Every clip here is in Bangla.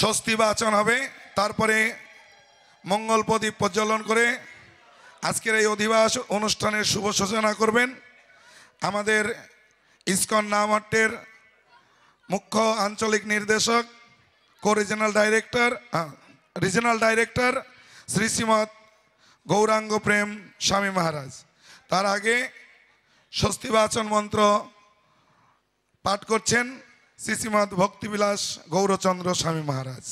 স্বস্তি বাচন হবে তারপরে মঙ্গল প্রদীপ প্রজ্বলন করে আজকের এই অধিবাস অনুষ্ঠানের শুভ সূচনা করবেন আমাদের ইস্কন নামের মুখ্য আঞ্চলিক নির্দেশক কো regional director regional director Shri Srimat Gauranga Prem Swami Maharaj তার আগে স্বস্তিবাচন মন্ত্র পাঠ করছেন শ্রীশ্রীমদ ভক্তিবিলাস গৌরচন্দ্র স্বামী মহারাজ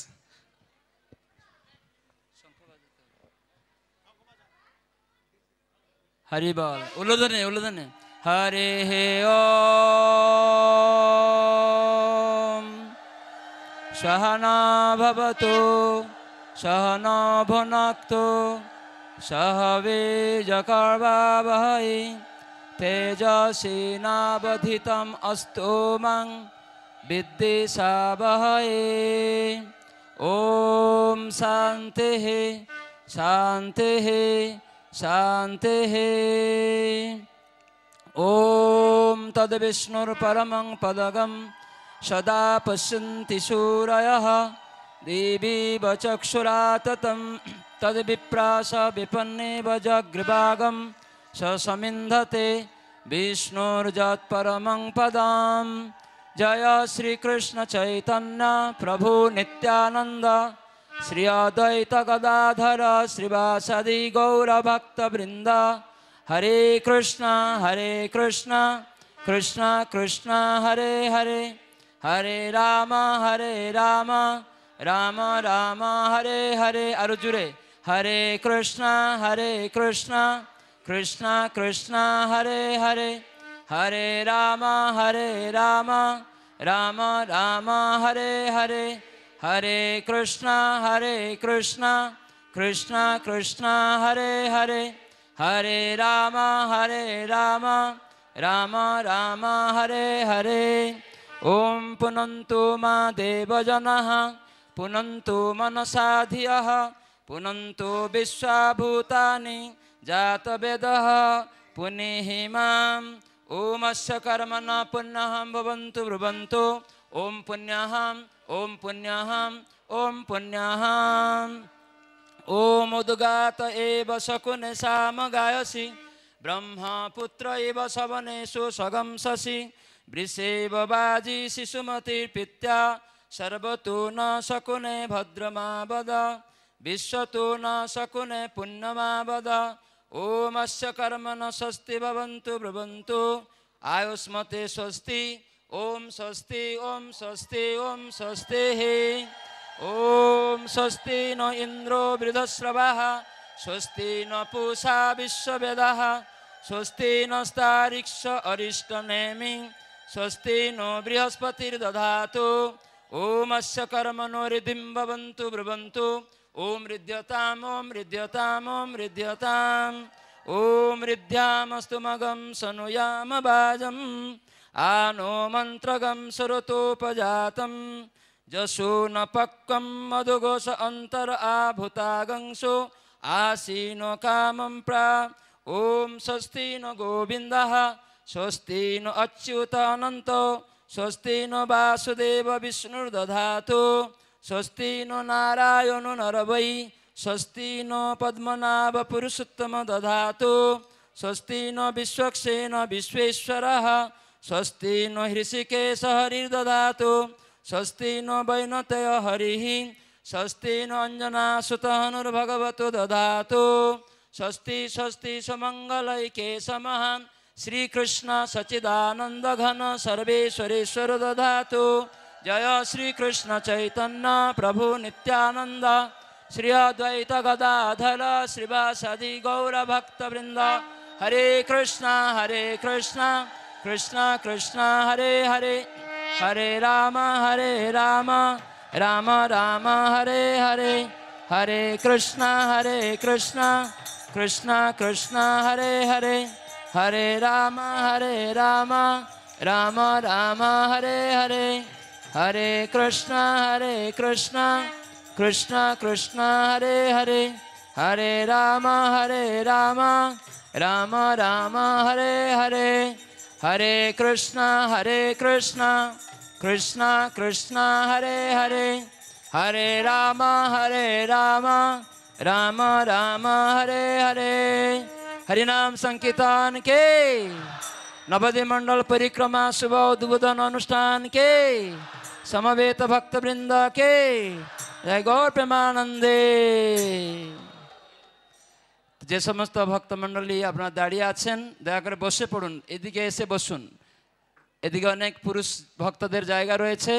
হরি বল উলোধনে উলোধনে হরে হে ও সহনা ভবত সহনা ভনাক্ত সহবে জকর্বাবহী তেজসী নাবধিতম অস্তু हये ॐ शान्तिः शान्तिः शान्तिः ॐ पदगं सदा पश्यन्ति सूरयः देवीव चक्षुराततं तद्विप्रा स विपन्निव जग्रभागं स समिन्धते विष्णुर्जत्परमं पदाम् जय श्री कृष्ण चैतन्य प्रभु नित्यानंद श्री अद्वैत गदाधर श्रीवासदि गौरभक्त वृंद हरे कृष्ण हरे कृष्ण कृष्ण कृष्ण हरे हरे हरे राम हरे राम राम राम हरे हरे अर्जुरे हरे कृष्ण हरे कृष्ण कृष्ण कृष्ण हरे हरे হরে রাম হরে রাম রাম রাম হরে হরে হরে কৃষ্ণ হরে কৃষ্ণ কৃষ্ণ কৃষ্ণ হরে হরে হরে রাম হরে রাম রাম রাম হরে হরে ॐ पुनन्तु मा देवजनः पुनन्तु मनसा धियः पुनन्तु विश्वाभूतानि जातवेदः पुनिः मां ओम अस्य कर्मणा पुण्याहं भवन्तु ब्रुवन्तु ॐ पुण्याहां ॐ पुण्याहां ॐ पुण्याहाम् ॐ उद्गात एव साम गायसि पुत्र एव शवनेषु सगंससि वृषेव बाजी शिशुमतिर्पित्या सर्वतो न शकुने भद्रमा वद विश्वतो न शकुने पुण्यमा वद ओम अस्य कर्म न स्वस्ति भवन्तु ब्रुवन्तु आयुष्मते स्वस्ति ओम स्वस्ति ओम स्वस्ति ओम स्वस्ति हे ओम स्वस्ति न इन्द्रो वृधश्रवः स्वस्ति न पूषा विश्ववेदः स्वस्ति नस्तारिक्ष अरिष्टनेमि स्वस्ति नो बृहस्पतिर्दधातु ओमस्य अस्य कर्म नो रिधिं भवन्तु ब्रुवन्तु ॐ रिध्यतां ॐ रिध्यतां ॐ रिध्यताम् ॐ रिध्यामस्तुमगं सनुयामबाजम् आ नो मन्त्रगं सुरतोपजातं न पक्वं मधुघोष अन्तर आभूतागंसो आसीनो कामं ॐ स्वस्ति नो गोविन्दः स्वस्ति नो अच्युत अनन्तौ स्वस्ति नो वासुदेव विष्णुर्दधातु स्वस्ति नो नारायण नर नरवै स्वस्ति नो पद्मनाभ पुरुषोत्तम दधातु स्वस्ति नो विश्वक्षेन विश्वेश्वरः स्वस्ति नो हृषिकेश हरिर्दधातु स्वस्ति नो वैनतय हरिः स्वस्ति नो अंजना अञ्जनासुतनुर्भगवतो दधा स्वस्ति स्वस्ति केश समः श्रीकृष्ण घन सर्वेश्वरेश्वर दधा ಜಯ ಶ್ರೀ ಕೃಷ್ಣ ಚೈತನ್ಯ ಪ್ರಭು ನಿತ್ಯಾನಂದ ಶ್ರೀ ಅದ್ವೈತ ಗದಾಧರ ಶ್ರೀವಾಸದಿ ಗೌರ ಭಕ್ತವೃಂದ ಹರೇ ಕೃಷ್ಣ ಹರೇ ಕೃಷ್ಣ ಕೃಷ್ಣ ಕೃಷ್ಣ ಹರೇ ಹರೇ ಹರೇ ರಾಮ ಹರೇ ರಾಮ ರಾಮ ರಾಮ ಹರೇ ಹರೇ ಹರೇ ಕೃಷ್ಣ ಹರೇ ಕೃಷ್ಣ ಕೃಷ್ಣ ಕೃಷ್ಣ ಹರೇ ಹರೇ ಹರೇ ರಾಮ ಹರೇ ರಾಮ ರಾಮ ರಾಮ ಹರೇ ಹರೇ हरे कृष्णा हरे कृष्णा कृष्णा कृष्णा हरे हरे हरे राम हरे राम राम राम हरे हरे हरे कृष्णा हरे कृष्णा कृष्णा कृष्णा हरे हरे हरे राम हरे राम राम राम हरे हरे नाम संकीर्तन के नवदी मंडल परिक्रमा शुभ उद्बोधन अनुष्ठान के সমবেত भक्त वृंदा के গৌর প্রেমানন্দে যে সমস্ত ভক্তমণ্ডলী আপনার দাঁড়িয়ে আছেন দয়া করে বসে পড়ুন এদিকে এসে বসুন এদিকে অনেক পুরুষ ভক্তদের জায়গা রয়েছে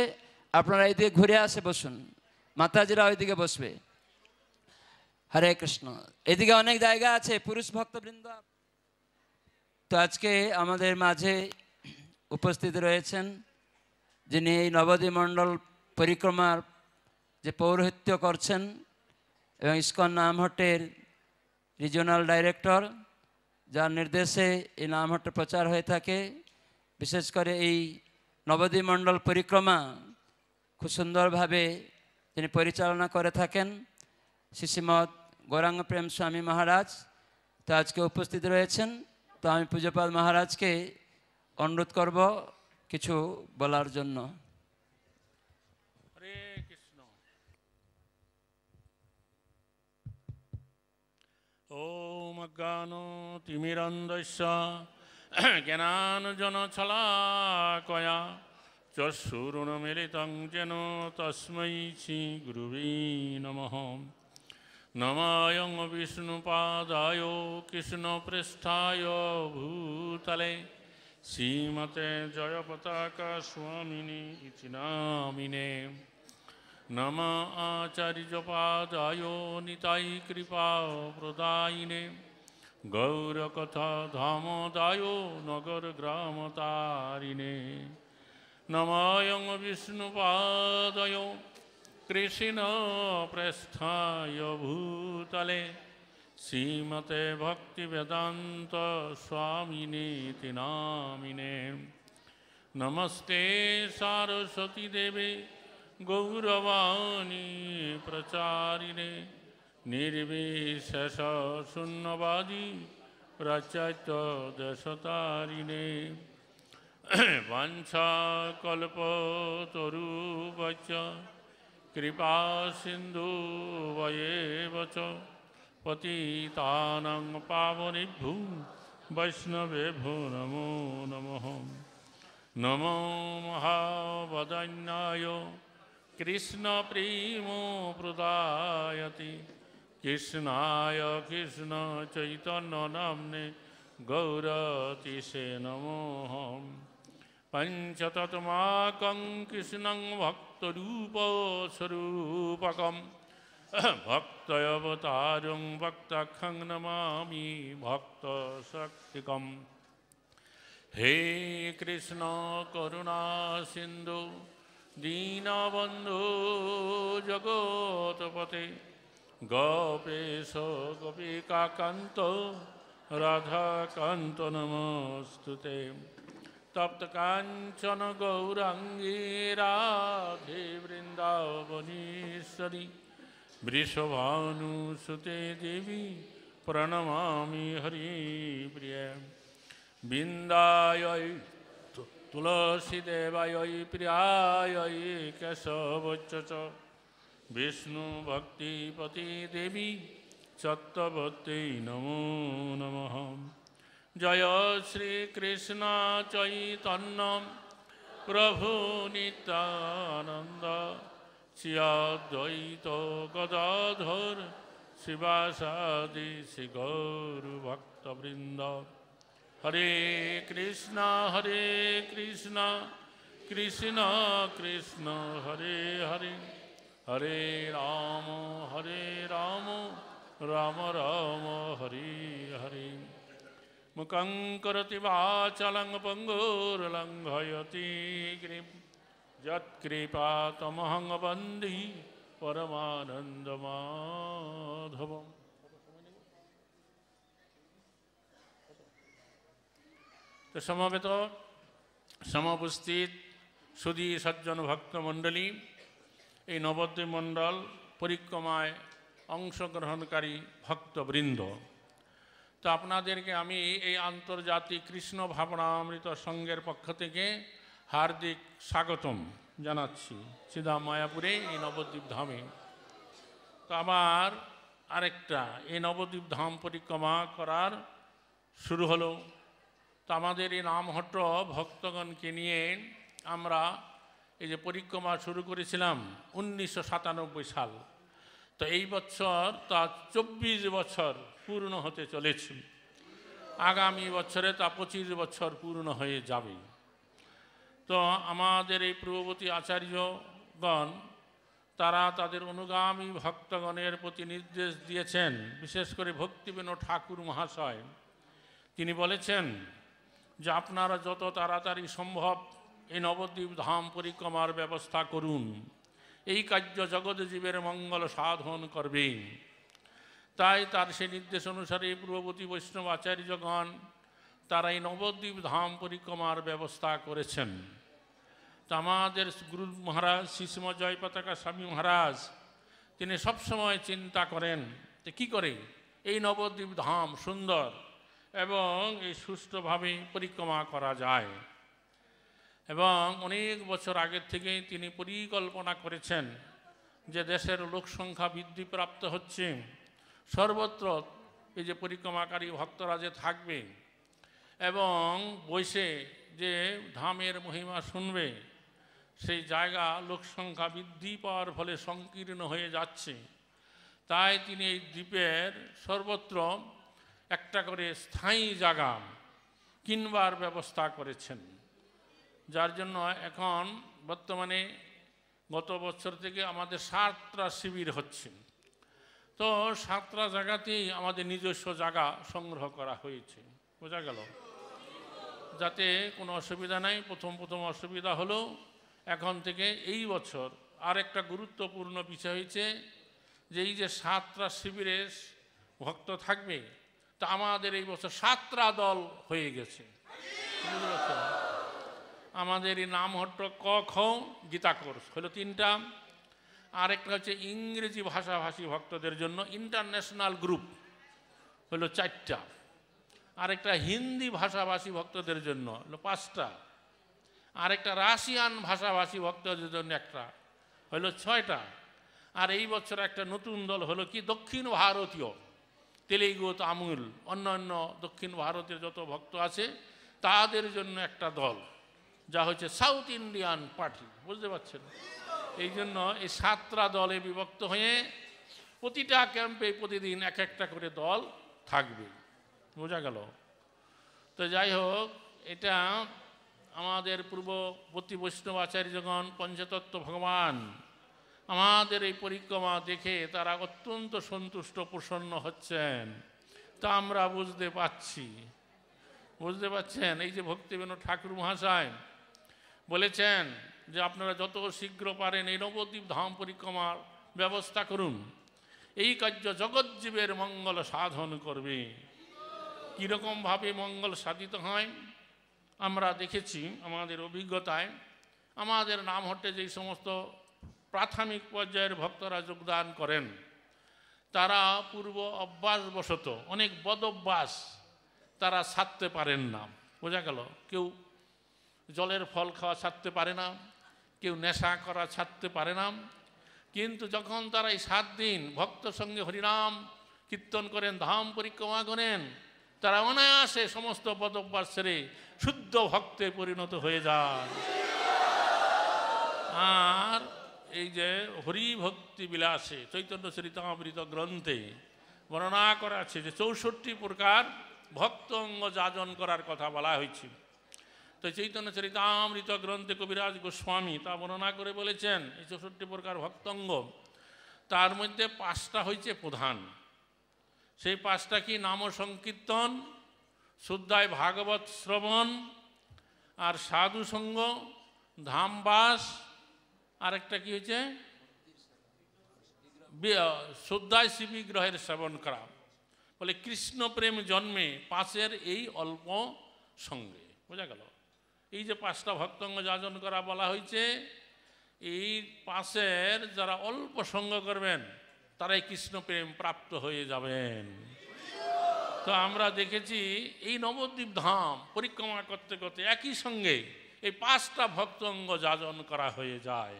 আপনারা এদিকে ঘুরে আসে বসুন মাতাজিরা ওইদিকে বসবে হরে কৃষ্ণ এদিকে অনেক জায়গা আছে পুরুষ ভক্তবৃন্দ তো আজকে আমাদের মাঝে উপস্থিত রয়েছেন যিনি এই নবদ্বীপ মণ্ডল পরিক্রমার যে পৌরোহিত্য করছেন এবং ইস্কন নামহট্টের রিজিওনাল ডাইরেক্টর যার নির্দেশে এই নামহট্ট প্রচার হয়ে থাকে বিশেষ করে এই নবদ্বীপ মণ্ডল পরিক্রমা খুব সুন্দরভাবে তিনি পরিচালনা করে থাকেন শ্রীশ্রীমদ গৌরাঙ্গ প্রেম স্বামী মহারাজ তো আজকে উপস্থিত রয়েছেন তো আমি পুজোপাল মহারাজকে অনুরোধ করব কিছু বলার জন্য হরে কৃষ্ণ ওম অজ্ঞান তিমিরন্দস্য যেন তস্মৈ শ্রী গুরুবী নমঃ নমায়ং বিষ্ণুপাদায় কৃষ্ণপৃষ্ঠায় ভূতলে শ্রীমতে জয় পতাকা স্বামিনী ইতি নামিনে নম আচার্যপাদায় নিতাই কৃপা প্রদায়িনে গৌরকথা ধামদায় নগর গ্রাম তারিণে নমায়ং বিষ্ণুপাদয় কৃষ্ণ প্রস্থায় ভূতলে শ্রীমতে ভক্তি বেদান্ত স্বামিনে তিনামিনে নমস্তে সারস্বতী দেবে গৌরবাণী প্রচারিণে নির্বিশেষ শূন্যবাদী প্রাচাত্য দেশতারিণে বাঞ্ছাকল্পতরূপ কৃপা সিন্ধু বয়েব পতিতানাং পাবনেভ্যো বৈষ্ণবেভ্যো নমো নম নমো কৃষ্ণ প্রেম প্রদায়তি কৃষ্ণা কৃষ্ণ চৈতন্য নামনে গৌরতিষে নমোহম পঞ্চতমাকং কৃষ্ণং ভক্তরূপস্বরূপকম भक्तवतारुं भक्तखं नमामि भक्तशक्तिकम् हे कृष्ण करुणा सिन्धु दीनबन्धु जगोतपते गोपेश गोपिकान्त राधाकान्त नमस्तु ते तप्तकाञ्चन गौराङ्गी राधे वृन्दावनीश्वरी वृषभानुसुते देवी प्रणमामि हरिप्रिय बिन्दायै तुलसीदेवायै प्रियायै केशवच्च च विष्णुभक्तिपतिदेवी चत्तवत्यै नमो नमः জয় শ্রীকৃষ্ণ চৈতন্য প্রভু নিতানন্দ শ্রিয়াদ্বৈত গদাধর শিবাসাদি শ্রী ভক্তবৃন্দ হরে কৃষ্ণ হরে কৃষ্ণ কৃষ্ণ কৃষ্ণ হরে হরে হরে রাম হরে রাম রাম রাম হরে হরে মুকং করতি বাচলং পঙ্গুরলং হয়তি গ্রীব যৎকৃপাতমহং পরমানন্দমাধব তো সমবেত সমপস্থিত সুদী সজ্জন ভক্তমণ্ডলী এই নবদ্বীপ মণ্ডল পরিক্রমায় অংশগ্রহণকারী ভক্তবৃন্দ তো আপনাদেরকে আমি এই আন্তর্জাতিক কৃষ্ণ ভাবনামৃত সংঘের পক্ষ থেকে হার্দিক স্বাগতম জানাচ্ছি সিধা মায়াপুরে এই নবদ্বীপ ধামে তো আমার আরেকটা এই নবদ্বীপ ধাম পরিক্রমা করার শুরু হলো তো আমাদের এই নামহট্ট ভক্তগণকে নিয়ে আমরা এই যে পরিক্রমা শুরু করেছিলাম উনিশশো সাল তো এই বছর তা চব্বিশ বছর পূর্ণ হতে চলেছে আগামী বছরে তা পঁচিশ বছর পূর্ণ হয়ে যাবে তো আমাদের এই পূর্ববর্তী আচার্যগণ তারা তাদের অনুগামী ভক্তগণের প্রতি নির্দেশ দিয়েছেন বিশেষ করে ভক্তিবিনোদ ঠাকুর মহাশয় তিনি বলেছেন যে আপনারা যত তাড়াতাড়ি সম্ভব এই নবদ্বীপ ধাম পরিক্রমার ব্যবস্থা করুন এই কার্য জগৎজীবের মঙ্গল সাধন করবে তাই তার সেই নির্দেশ অনুসারে পূর্ববর্তী বৈষ্ণব আচার্যগণ তারা এই নবদ্বীপ ধাম পরিক্রমার ব্যবস্থা করেছেন তো আমাদের গুরু মহারাজ শিশুম জয় পতাকা স্বামী মহারাজ তিনি সবসময় চিন্তা করেন যে কী করে এই নবদ্বীপ ধাম সুন্দর এবং এই সুষ্ঠুভাবে পরিক্রমা করা যায় এবং অনেক বছর আগের থেকে তিনি পরিকল্পনা করেছেন যে দেশের লোক সংখ্যা বৃদ্ধি প্রাপ্ত হচ্ছে সর্বত্র এই যে পরিক্রমাকারী ভক্তরা যে থাকবে এবং বসে যে ধামের মহিমা শুনবে সেই জায়গা লোকসংখ্যা বৃদ্ধি পাওয়ার ফলে সংকীর্ণ হয়ে যাচ্ছে তাই তিনি এই দ্বীপের সর্বত্র একটা করে স্থায়ী জায়গা কিনবার ব্যবস্থা করেছেন যার জন্য এখন বর্তমানে গত বছর থেকে আমাদের সাতটা শিবির হচ্ছে তো সাতটা জায়গাতেই আমাদের নিজস্ব জায়গা সংগ্রহ করা হয়েছে বোঝা গেল যাতে কোনো অসুবিধা নাই প্রথম প্রথম অসুবিধা হলো এখন থেকে এই বছর আর একটা গুরুত্বপূর্ণ বিষয় হয়েছে যে এই যে সাতটা শিবিরে ভক্ত থাকবে তা আমাদের এই বছর সাতটা দল হয়ে গেছে আমাদের এই নাম হট্ট ক খ গীতা কোর্স হলো তিনটা আর একটা হচ্ছে ইংরেজি ভাষাভাষী ভক্তদের জন্য ইন্টারন্যাশনাল গ্রুপ হলো চারটা আরেকটা হিন্দি ভাষাভাষী ভক্তদের জন্য হলো পাঁচটা আরেকটা রাশিয়ান ভাষাভাষী ভক্তদের জন্য একটা হলো ছয়টা আর এই বছর একটা নতুন দল হলো কি দক্ষিণ ভারতীয় তেলেগু অন্য অন্যান্য দক্ষিণ ভারতের যত ভক্ত আছে তাদের জন্য একটা দল যা হচ্ছে সাউথ ইন্ডিয়ান পার্টি বুঝতে পারছেন এই জন্য এই সাতটা দলে বিভক্ত হয়ে প্রতিটা ক্যাম্পে প্রতিদিন এক একটা করে দল থাকবে বোঝা গেল তো যাই হোক এটা আমাদের পূর্ববর্তী বৈষ্ণব আচার্যগণ পঞ্চতত্ত্ব ভগবান আমাদের এই পরিক্রমা দেখে তারা অত্যন্ত সন্তুষ্ট প্রসন্ন হচ্ছেন তা আমরা বুঝতে পাচ্ছি বুঝতে পাচ্ছেন এই যে ভক্তিবেনু ঠাকুর মহাশয় বলেছেন যে আপনারা যত শীঘ্র পারেন এই নবদ্বীপ ধাম পরিক্রমার ব্যবস্থা করুন এই কার্য জগজ্জীবের মঙ্গল সাধন করবে কীরকমভাবে মঙ্গল সাধিত হয় আমরা দেখেছি আমাদের অভিজ্ঞতায় আমাদের হটে যেই সমস্ত প্রাথমিক পর্যায়ের ভক্তরা যোগদান করেন তারা পূর্ব অভ্যাসবশত অনেক বদ অভ্যাস তারা ছাড়তে পারেন না বোঝা গেল কেউ জলের ফল খাওয়া ছাড়তে পারে না কেউ নেশা করা ছাড়তে পারে না কিন্তু যখন তারা এই সাত দিন ভক্ত সঙ্গে হরিনাম কীর্তন করেন ধাম পরিক্রমা করেন তারা অনায়াসে সমস্ত পদব্যার সেরে শুদ্ধ ভক্তে পরিণত হয়ে যান আর এই যে হরিভক্তি বিলাসে চৈতন্য চরিতামৃত গ্রন্থে বর্ণনা করা আছে যে চৌষট্টি প্রকার ভক্ত অঙ্গ যাজন করার কথা বলা হয়েছে তো চৈতন্য চরিতামৃত গ্রন্থে কবিরাজ গোস্বামী তা বর্ণনা করে বলেছেন এই চৌষট্টি প্রকার ভক্তঙ্গ তার মধ্যে পাঁচটা হয়েছে প্রধান সেই পাঁচটা কি নাম সংকীর্তন শুদ্ধায় ভাগবত শ্রবণ আর সাধু সঙ্গ ধামবাস আরেকটা কি হয়েছে শুদ্ধায় শিবিগ্রহের শ্রবণ করা বলে কৃষ্ণ প্রেম জন্মে পাশের এই অল্প সঙ্গে বোঝা গেল এই যে পাঁচটা ভক্তঙ্গ যাজন করা বলা হয়েছে এই পাশের যারা অল্প সঙ্গ করবেন তারাই কৃষ্ণপ্রেম প্রাপ্ত হয়ে যাবেন তো আমরা দেখেছি এই নবদ্বীপ ধাম পরিক্রমা করতে করতে একই সঙ্গে এই পাঁচটা ভক্ত অঙ্গ যাজন করা হয়ে যায়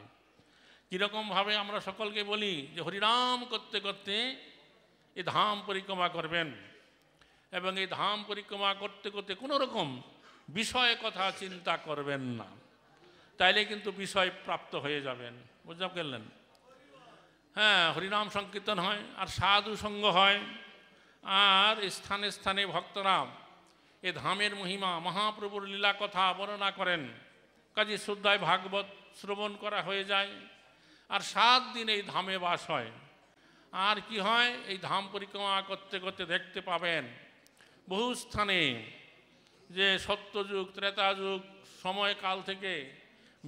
কীরকমভাবে আমরা সকলকে বলি যে হরিরাম করতে করতে এই ধাম পরিক্রমা করবেন এবং এই ধাম পরিক্রমা করতে করতে কোনো রকম বিষয় কথা চিন্তা করবেন না তাইলে কিন্তু বিষয় প্রাপ্ত হয়ে যাবেন বুঝলাম গেলেন হ্যাঁ হরিনাম সংকীর্তন হয় আর সাধু সঙ্গ হয় আর স্থানে স্থানে ভক্তরাম এ ধামের মহিমা মহাপ্রভুর লীলা কথা বর্ণনা করেন কাজে শ্রদ্ধায় ভাগবত শ্রবণ করা হয়ে যায় আর সাত দিন এই ধামে বাস হয় আর কি হয় এই ধাম পরিক্রমা করতে করতে দেখতে পাবেন বহু স্থানে যে সত্যযুগ ত্রেতাযুগ সময়কাল থেকে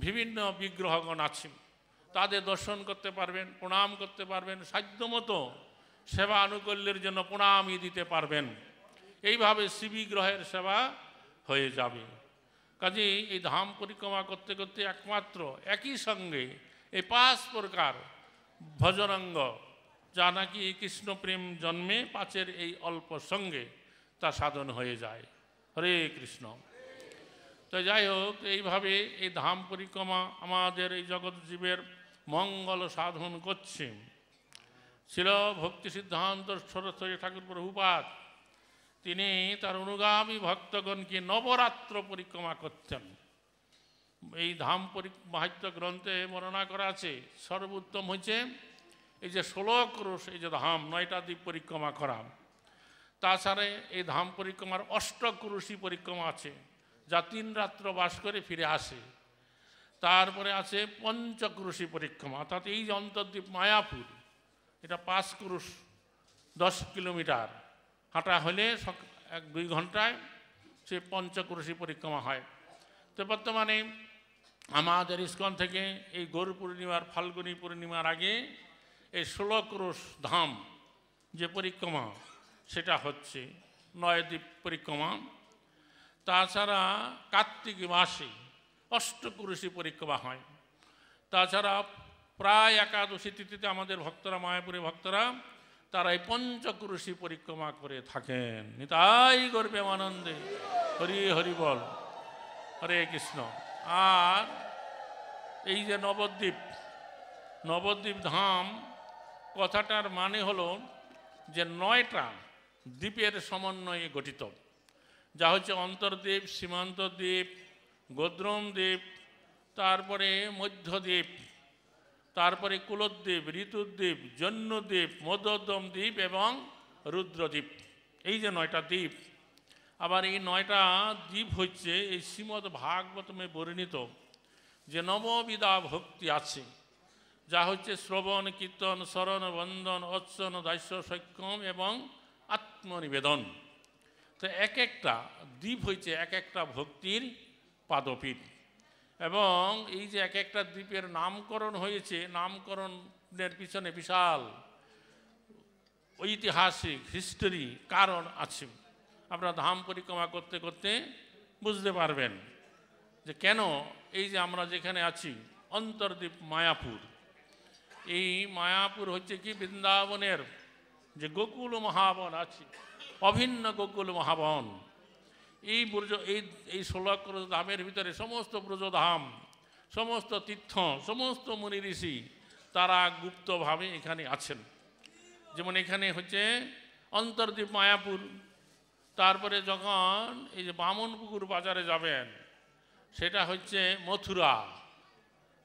বিভিন্ন বিগ্রহগণ আছে তাদের দর্শন করতে পারবেন প্রণাম করতে পারবেন সাধ্যমতো সেবা আনুকল্যের জন্য প্রণামই দিতে পারবেন এইভাবে শিবি গ্রহের সেবা হয়ে যাবে কাজেই এই ধাম পরিক্রমা করতে করতে একমাত্র একই সঙ্গে এই পাঁচ প্রকার ভজনাঙ্গ যা নাকি কৃষ্ণপ্রেম জন্মে পাঁচের এই অল্প সঙ্গে তা সাধন হয়ে যায় হরে কৃষ্ণ তো যাই হোক এইভাবে এই ধাম পরিক্রমা আমাদের এই জগৎজীবের মঙ্গল সাধন করছে ছিল ভক্তি সিদ্ধান্ত সরস্বতী ঠাকুর প্রভুপাত তিনি তার অনুগামী ভক্তগণকে নবরাত্র পরিক্রমা করতেন এই ধাম পরি মাহাত্য গ্রন্থে বর্ণনা করা আছে সর্বোত্তম হয়েছে এই যে ষোলো ক্রোশ এই যে ধাম নয়টা দ্বীপ পরিক্রমা করা তাছাড়া এই ধাম পরিক্রমার অষ্টক্রুশী পরিক্রমা আছে যা তিন রাত্র বাস করে ফিরে আসে তারপরে আছে পঞ্চক্রুশি পরিক্রমা অর্থাৎ এই যে অন্তর্দ্বীপ মায়াপুর এটা পাঁচ ক্রুশ দশ কিলোমিটার হাঁটা হলে এক দুই ঘন্টায় সে পঞ্চক্রুশি পরিক্রমা হয় তো বর্তমানে আমাদের ইস্কন থেকে এই গরু পূর্ণিমার ফাল্গুনি পূর্ণিমার আগে এই ষোলো ক্রুশ ধাম যে পরিক্রমা সেটা হচ্ছে নয়দ্বীপ পরিক্রমা তাছাড়া কার্তিক মাসে অষ্টকুরুষি পরিক্রমা হয় তাছাড়া প্রায় একাদশী তিথিতে আমাদের ভক্তরা মায়াপুরে ভক্তরা তারা এই পঞ্চকুরুষি পরিক্রমা করে থাকেন নিতাই গর্বে আনন্দে হরি হরি বল হরে কৃষ্ণ আর এই যে নবদ্বীপ নবদ্বীপ ধাম কথাটার মানে হল যে নয়টা দ্বীপের সমন্বয়ে গঠিত যা হচ্ছে অন্তর্দ্বীপ সীমান্তদ্বীপ গোদ্রম দ্বীপ তারপরে মধ্যদ্বীপ তারপরে কুলদ্বীপ ঋতুদ্বীপ জন্যদ্বীপ মধ্যদ্যম দ্বীপ এবং রুদ্রদ্বীপ এই যে নয়টা দ্বীপ আবার এই নয়টা দ্বীপ হচ্ছে এই শ্রীমদ ভাগবতমে বর্ণিত যে নববিদা ভক্তি আছে যা হচ্ছে শ্রবণ কীর্তন স্মরণ বন্ধন অর্চন দাস্য সক্ষম এবং আত্মনিবেদন তো এক একটা দ্বীপ হচ্ছে এক একটা ভক্তির পাদপীঠ এবং এই যে এক একটা দ্বীপের নামকরণ হয়েছে নামকরণের পিছনে বিশাল ঐতিহাসিক হিস্টরি কারণ আছে আপনারা ধাম পরিক্রমা করতে করতে বুঝতে পারবেন যে কেন এই যে আমরা যেখানে আছি অন্তর্দ্বীপ মায়াপুর এই মায়াপুর হচ্ছে কি বৃন্দাবনের যে গোকুল মহাবন আছে অভিন্ন গোকুল মহাবন এই ব্রজ এই এই ষোলাক্ষর ধামের ভিতরে সমস্ত ব্রজধাম সমস্ত তীর্থ সমস্ত মুনি ঋষি তারা গুপ্তভাবে এখানে আছেন যেমন এখানে হচ্ছে অন্তর্দ্বীপ মায়াপুর তারপরে যখন এই যে বামনপুকুর বাজারে যাবেন সেটা হচ্ছে মথুরা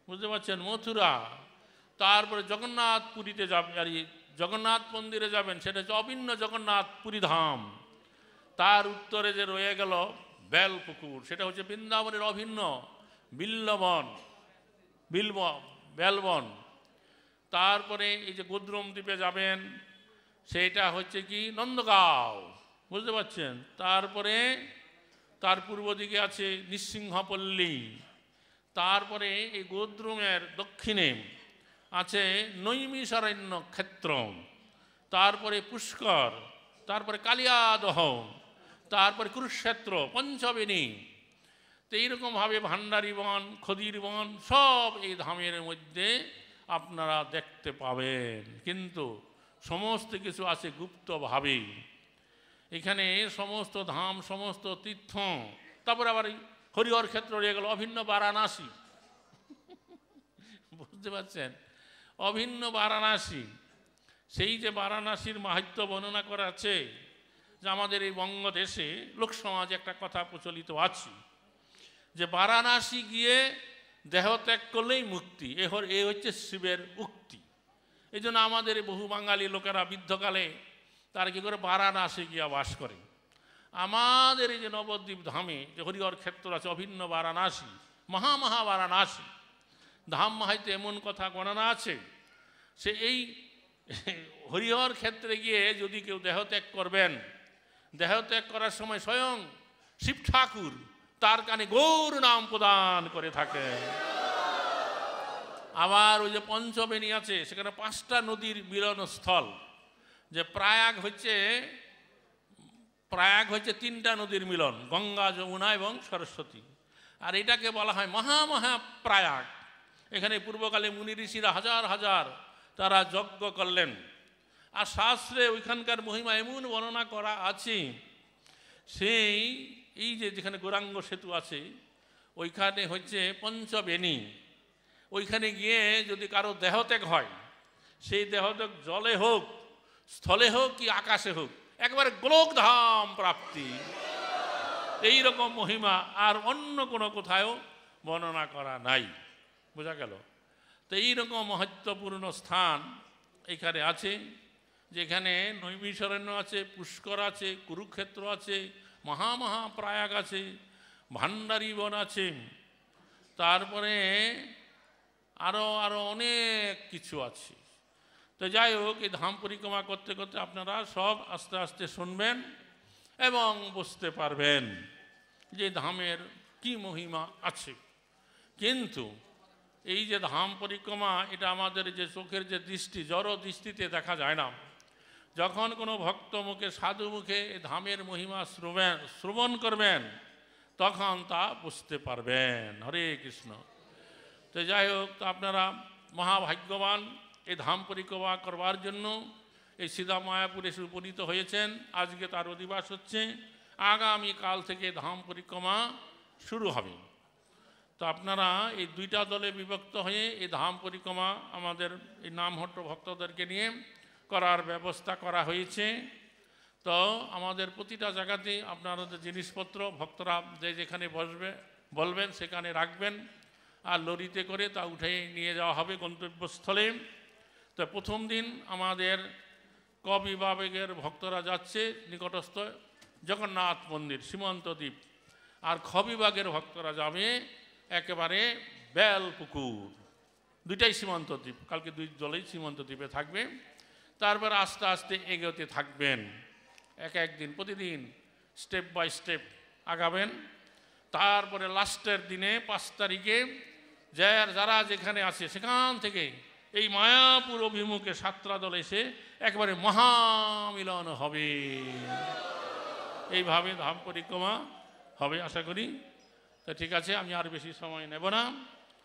বুঝতে পারছেন মথুরা তারপরে জগন্নাথ পুরীতে যাবেন আর জগন্নাথ মন্দিরে যাবেন সেটা হচ্ছে অভিন্ন জগন্নাথ পুরীধাম ধাম তার উত্তরে যে রয়ে গেল বেল পুকুর সেটা হচ্ছে বৃন্দাবনের অভিন্ন বিল্লবন বিল্ব বেলবন তারপরে এই যে গুদ্রম দ্বীপে যাবেন সেটা হচ্ছে কি নন্দগাঁও বুঝতে পারছেন তারপরে তার পূর্ব দিকে আছে নৃসিংহপল্লী তারপরে এই গোদ্রুমের দক্ষিণে আছে নৈমিসারণ্য ক্ষেত্র তারপরে পুষ্কর তারপরে কালিয়াদহ তারপর কুরুক্ষেত্র পঞ্চবেনী তো এইরকমভাবে ভাণ্ডারি বন খদির বন সব এই ধামের মধ্যে আপনারা দেখতে পাবেন কিন্তু সমস্ত কিছু আছে গুপ্তভাবে এখানে সমস্ত ধাম সমস্ত তীর্থ তারপরে আবার হরিহর ক্ষেত্র রয়ে গেল অভিন্ন বারাণসী বুঝতে পারছেন অভিন্ন বারাণসী সেই যে বারাণসীর মাহাত্য বর্ণনা করা আছে যে আমাদের এই বঙ্গদেশে লোকসমাজে একটা কথা প্রচলিত আছে যে বারাণসী গিয়ে দেহত্যাগ করলেই মুক্তি এ এ হচ্ছে শিবের উক্তি এই জন্য আমাদের বহু বাঙালি লোকেরা বৃদ্ধকালে তারা কী করে বারাণসী গিয়া বাস করে আমাদের এই যে নবদ্বীপ ধামে যে হরিহর ক্ষেত্র আছে অভিন্ন বারাণসী মহা মহা বারাণসী ধাম মাহাইতে এমন কথা গণনা আছে সে এই হরিহর ক্ষেত্রে গিয়ে যদি কেউ দেহত্যাগ করবেন দেহত্যাগ করার সময় স্বয়ং শিব ঠাকুর তার কানে গৌর নাম প্রদান করে থাকে আবার ওই যে পঞ্চবেণী আছে সেখানে পাঁচটা নদীর মিলনস্থল যে প্রায়াগ হচ্ছে প্রায়াগ হচ্ছে তিনটা নদীর মিলন গঙ্গা যমুনা এবং সরস্বতী আর এটাকে বলা হয় মহা মহা প্রায়াগ এখানে পূর্বকালে মুনি ঋষিরা হাজার হাজার তারা যজ্ঞ করলেন আর শাস্ত্রে ওইখানকার মহিমা এমন বর্ণনা করা আছে সেই এই যে যেখানে গৌরাঙ্গ সেতু আছে ওইখানে হচ্ছে পঞ্চবেণী ওইখানে গিয়ে যদি কারো দেহত্যাগ হয় সেই দেহত্যাগ জলে হোক স্থলে হোক কি আকাশে হোক একবারে গোলকধাম প্রাপ্তি এই রকম মহিমা আর অন্য কোনো কোথায়ও বর্ণনা করা নাই বোঝা গেল তো এইরকম মহত্বপূর্ণ স্থান এখানে আছে যেখানে নৈমিশরণ্য আছে পুষ্কর আছে কুরুক্ষেত্র আছে মহামহা প্রায়াগ আছে ভান্ডারী বন আছে তারপরে আরও আরও অনেক কিছু আছে তো যাই হোক এই ধাম পরিক্রমা করতে করতে আপনারা সব আস্তে আস্তে শুনবেন এবং বুঝতে পারবেন যে ধামের কি মহিমা আছে কিন্তু এই যে ধাম পরিক্রমা এটা আমাদের যে চোখের যে দৃষ্টি জড় দৃষ্টিতে দেখা যায় না যখন কোনো ভক্ত মুখে সাধু মুখে ধামের মহিমা শ্রবেন শ্রবণ করবেন তখন তা বুঝতে পারবেন হরে কৃষ্ণ তো যাই হোক আপনারা মহাভাগ্যবান এই ধাম পরিক্রমা করবার জন্য এই সীতা মায়াপুরে এসে উপনীত হয়েছেন আজকে তার অধিবাস হচ্ছে আগামী কাল থেকে ধাম পরিক্রমা শুরু হবে তো আপনারা এই দুইটা দলে বিভক্ত হয়ে এই ধাম পরিক্রমা আমাদের এই নামহট্ট ভক্তদেরকে নিয়ে করার ব্যবস্থা করা হয়েছে তো আমাদের প্রতিটা জায়গাতেই আপনারা জিনিসপত্র ভক্তরা যে যেখানে বসবে বলবেন সেখানে রাখবেন আর লরিতে করে তা উঠে নিয়ে যাওয়া হবে গন্তব্যস্থলে তো প্রথম দিন আমাদের কবি বাবেগের ভক্তরা যাচ্ছে নিকটস্থ জগন্নাথ মন্দির সীমান্ত দ্বীপ আর খবিবাগের ভক্তরা যাবে একেবারে পুকুর দুইটাই সীমান্ত দ্বীপ কালকে দুই দলেই সীমান্ত দ্বীপে থাকবে তারপর আস্তে আস্তে এগোতে থাকবেন এক একদিন প্রতিদিন স্টেপ বাই স্টেপ আগাবেন তারপরে লাস্টের দিনে পাঁচ তারিখে যার যারা যেখানে আছে সেখান থেকে এই মায়াপুর অভিমুখে সাতটা দল এসে একবারে মহামিলন হবে এইভাবে ধাম পরিক্রমা হবে আশা করি তো ঠিক আছে আমি আর বেশি সময় নেব না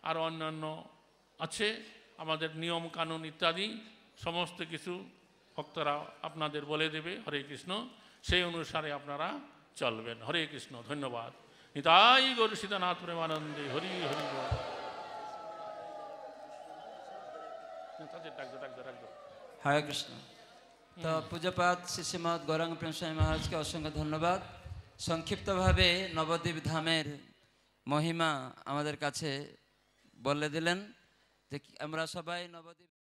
আর অন্যান্য আছে আমাদের নিয়ম কানুন ইত্যাদি সমস্ত কিছু ভক্তরা আপনাদের বলে দেবে হরে কৃষ্ণ সেই অনুসারে আপনারা চলবেন হরে কৃষ্ণ ধন্যবাদ নিতাই গৌর সীতানাথ প্রেমানন্দে হরি হরি হরে কৃষ্ণ তো পূজাপাত শিশিমত গৌরাঙ্গ প্রেমস্বামী মহারাজকে অসংখ্য ধন্যবাদ সংক্ষিপ্তভাবে নবদ্বীপ ধামের মহিমা আমাদের কাছে বলে দিলেন যে আমরা সবাই নবদ্বীপ